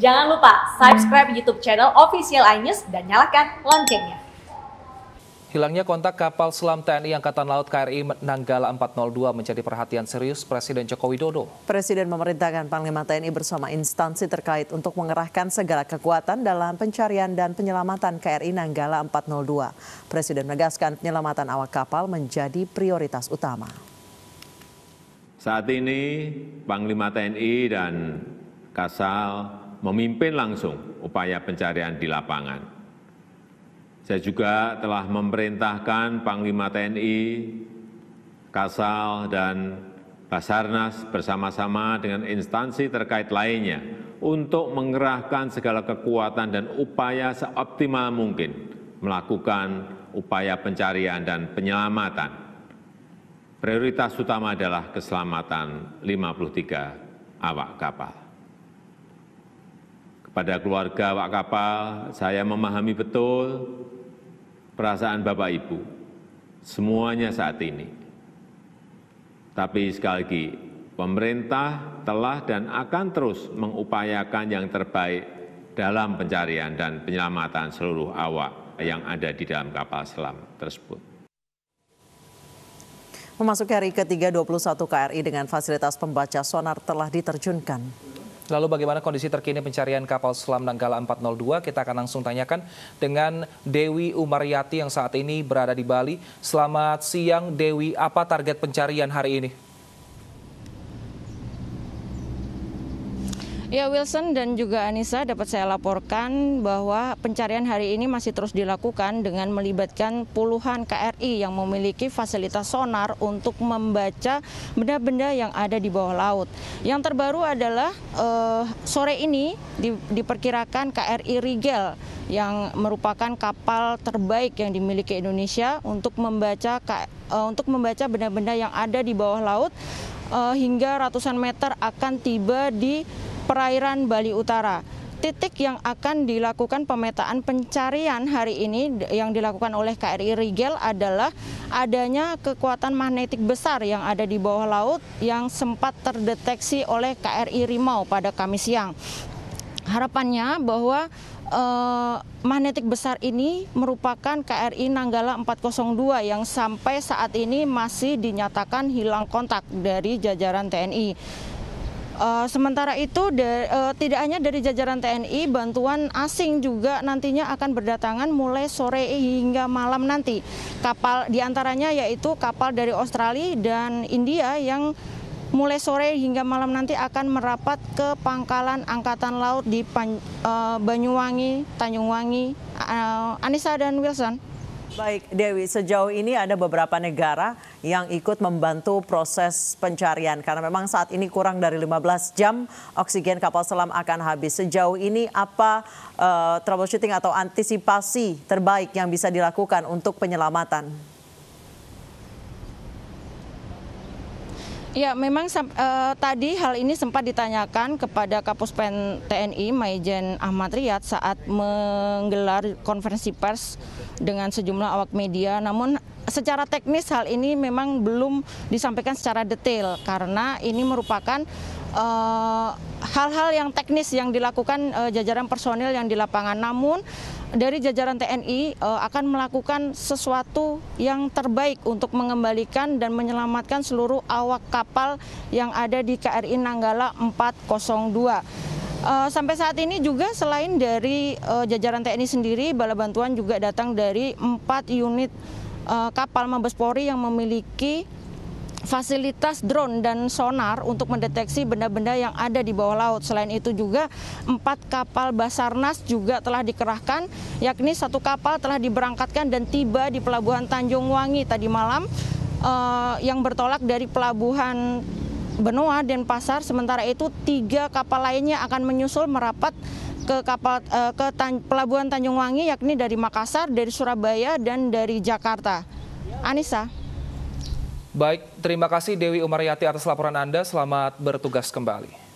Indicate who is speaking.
Speaker 1: Jangan lupa subscribe YouTube channel Official iNews dan nyalakan loncengnya.
Speaker 2: Hilangnya kontak kapal selam TNI Angkatan Laut KRI Nanggala 402 menjadi perhatian serius Presiden Joko Widodo.
Speaker 1: Presiden memerintahkan Panglima TNI bersama instansi terkait untuk mengerahkan segala kekuatan dalam pencarian dan penyelamatan KRI Nanggala 402. Presiden menegaskan penyelamatan awak kapal menjadi prioritas utama.
Speaker 3: Saat ini Panglima TNI dan Kasal memimpin langsung upaya pencarian di lapangan. Saya juga telah memerintahkan Panglima TNI, Kasal, dan Basarnas bersama-sama dengan instansi terkait lainnya untuk mengerahkan segala kekuatan dan upaya seoptimal mungkin melakukan upaya pencarian dan penyelamatan. Prioritas utama adalah keselamatan 53 awak kapal kepada keluarga awak kapal, saya memahami betul perasaan Bapak Ibu, semuanya saat ini. Tapi sekali lagi, pemerintah telah dan akan terus mengupayakan yang terbaik dalam pencarian dan penyelamatan seluruh awak yang ada di dalam kapal selam tersebut.
Speaker 1: Memasuki hari ketiga 21 KRI dengan fasilitas pembaca sonar telah diterjunkan. Lalu
Speaker 2: bagaimana kondisi terkini pencarian kapal selam Nanggala 402? Kita akan langsung tanyakan dengan Dewi Umaryati yang saat ini berada di Bali. Selamat siang Dewi, apa target pencarian hari ini?
Speaker 4: Ya Wilson dan juga Anissa dapat saya laporkan bahwa pencarian hari ini masih terus dilakukan dengan melibatkan puluhan KRI yang memiliki fasilitas sonar untuk membaca benda-benda yang ada di bawah laut. Yang terbaru adalah eh, sore ini di, diperkirakan KRI Rigel yang merupakan kapal terbaik yang dimiliki Indonesia untuk membaca eh, untuk membaca benda-benda yang ada di bawah laut eh, hingga ratusan meter akan tiba di perairan Bali Utara. Titik yang akan dilakukan pemetaan pencarian hari ini yang dilakukan oleh KRI Rigel adalah adanya kekuatan magnetik besar yang ada di bawah laut yang sempat terdeteksi oleh KRI Rimau pada Kamis siang. Harapannya bahwa eh, magnetik besar ini merupakan KRI Nanggala 402 yang sampai saat ini masih dinyatakan hilang kontak dari jajaran TNI. Uh, sementara itu de, uh, tidak hanya dari jajaran TNI, bantuan asing juga nantinya akan berdatangan mulai sore hingga malam nanti. Kapal diantaranya yaitu kapal dari Australia dan India yang mulai sore hingga malam nanti akan merapat ke pangkalan Angkatan Laut di Pan, uh, Banyuwangi, Tanjungwangi, uh, eh, Anissa dan Wilson.
Speaker 1: Baik, Dewi, sejauh ini ada beberapa negara yang ikut membantu proses pencarian karena memang saat ini kurang dari 15 jam oksigen kapal selam akan habis. Sejauh ini apa uh, troubleshooting atau antisipasi terbaik yang bisa dilakukan untuk penyelamatan?
Speaker 4: Ya, memang uh, tadi hal ini sempat ditanyakan kepada Pen TNI Maijen Ahmad Riyad saat menggelar konferensi pers dengan sejumlah awak media. Namun secara teknis hal ini memang belum disampaikan secara detail karena ini merupakan eh, hal-hal uh, yang teknis yang dilakukan uh, jajaran personil yang di lapangan. Namun dari jajaran TNI uh, eh, akan melakukan sesuatu yang terbaik untuk mengembalikan dan menyelamatkan seluruh awak kapal yang ada di KRI Nanggala 402. Uh, sampai saat ini juga selain dari uh, jajaran TNI sendiri, bala bantuan juga datang dari empat unit uh, kapal Mabes Polri yang memiliki fasilitas drone dan sonar untuk mendeteksi benda-benda yang ada di bawah laut. Selain itu juga empat kapal Basarnas juga telah dikerahkan, yakni satu kapal telah diberangkatkan dan tiba di pelabuhan Tanjung Wangi tadi malam eh, yang bertolak dari pelabuhan Benoa dan Pasar. Sementara itu tiga kapal lainnya akan menyusul merapat ke kapal uh, ke Tan pelabuhan Tanjung Wangi yakni dari Makassar, dari Surabaya dan dari Jakarta. Anissa.
Speaker 2: Baik, terima kasih Dewi Umaryati atas laporan Anda. Selamat bertugas kembali.